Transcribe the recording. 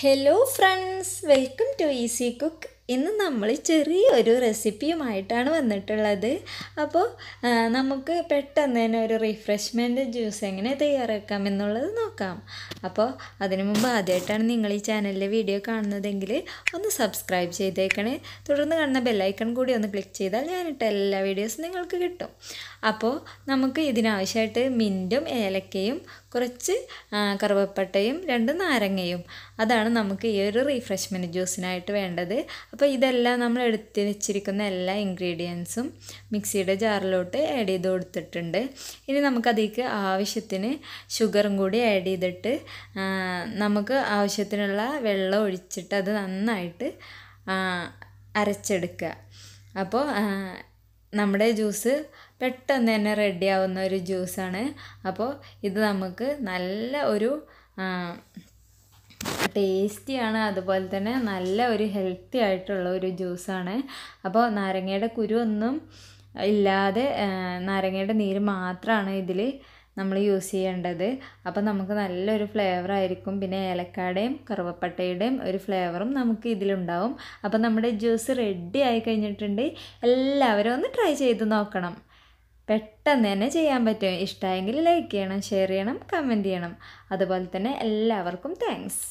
Hello friends, welcome to Easy Cook. ഇന്ന് നമ്മൾ ചെറിയൊരു റെസിപ്പിയുമായിട്ടാണ് വന്നിട്ടുള്ളത് അപ്പോൾ നമുക്ക് പെട്ടെന്ന് തന്നെ ഒരു റിഫ്രഷ്മെൻറ്റ് ജ്യൂസ് എങ്ങനെ തയ്യാറാക്കാം എന്നുള്ളത് നോക്കാം അപ്പോൾ അതിനു മുമ്പ് ആദ്യമായിട്ടാണ് നിങ്ങൾ ഈ ചാനലിലെ വീഡിയോ കാണുന്നതെങ്കിൽ ഒന്ന് സബ്സ്ക്രൈബ് ചെയ്തേക്കണേ തുടർന്ന് കാണുന്ന ബെല്ലൈക്കൺ കൂടി ഒന്ന് ക്ലിക്ക് ചെയ്താൽ ഞാനിട്ട് എല്ലാ വീഡിയോസും നിങ്ങൾക്ക് കിട്ടും അപ്പോൾ നമുക്ക് ഇതിനാവശ്യമായിട്ട് മിൻറ്റും ഏലക്കയും കുറച്ച് കറുവപ്പട്ടയും രണ്ട് നാരങ്ങയും അതാണ് നമുക്ക് ഈ ഒരു റീഫ്രഷ്മെൻറ്റ് ജ്യൂസിനായിട്ട് വേണ്ടത് അപ്പോൾ ഇതെല്ലാം നമ്മൾ എടുത്ത് വെച്ചിരിക്കുന്ന എല്ലാ ഇൻഗ്രീഡിയൻസും മിക്സിയുടെ ജാറിലോട്ട് ആഡ് ചെയ്ത് കൊടുത്തിട്ടുണ്ട് ഇനി നമുക്കതിലേക്ക് ആവശ്യത്തിന് ഷുഗറും കൂടി ആഡ് ചെയ്തിട്ട് നമുക്ക് ആവശ്യത്തിനുള്ള വെള്ളം ഒഴിച്ചിട്ട് അത് നന്നായിട്ട് അരച്ചെടുക്കുക അപ്പോൾ നമ്മുടെ ജ്യൂസ് പെട്ടെന്ന് തന്നെ റെഡിയാവുന്ന ഒരു ജ്യൂസാണ് അപ്പോൾ ഇത് നമുക്ക് നല്ല ഒരു ടേസ്റ്റിയാണ് അതുപോലെ തന്നെ നല്ല ഒരു ഹെൽത്തി ആയിട്ടുള്ള ഒരു ജ്യൂസാണ് അപ്പോൾ നാരങ്ങയുടെ കുരു ഒന്നും ഇല്ലാതെ നാരങ്ങയുടെ നീര് മാത്രമാണ് ഇതിൽ നമ്മൾ യൂസ് ചെയ്യേണ്ടത് അപ്പോൾ നമുക്ക് നല്ലൊരു ഫ്ലേവർ ആയിരിക്കും പിന്നെ ഏലക്കാടേയും കറുവപ്പട്ടയുടെയും ഒരു ഫ്ലേവറും നമുക്ക് ഇതിലുണ്ടാവും അപ്പോൾ നമ്മുടെ ജ്യൂസ് റെഡി ആയി കഴിഞ്ഞിട്ടുണ്ട് എല്ലാവരും ഒന്ന് ട്രൈ ചെയ്ത് നോക്കണം പെട്ടെന്ന് തന്നെ ചെയ്യാൻ പറ്റും ഇഷ്ടമായെങ്കിൽ ലൈക്ക് ചെയ്യണം ഷെയർ ചെയ്യണം കമൻറ്റ് ചെയ്യണം അതുപോലെ തന്നെ എല്ലാവർക്കും താങ്ക്സ്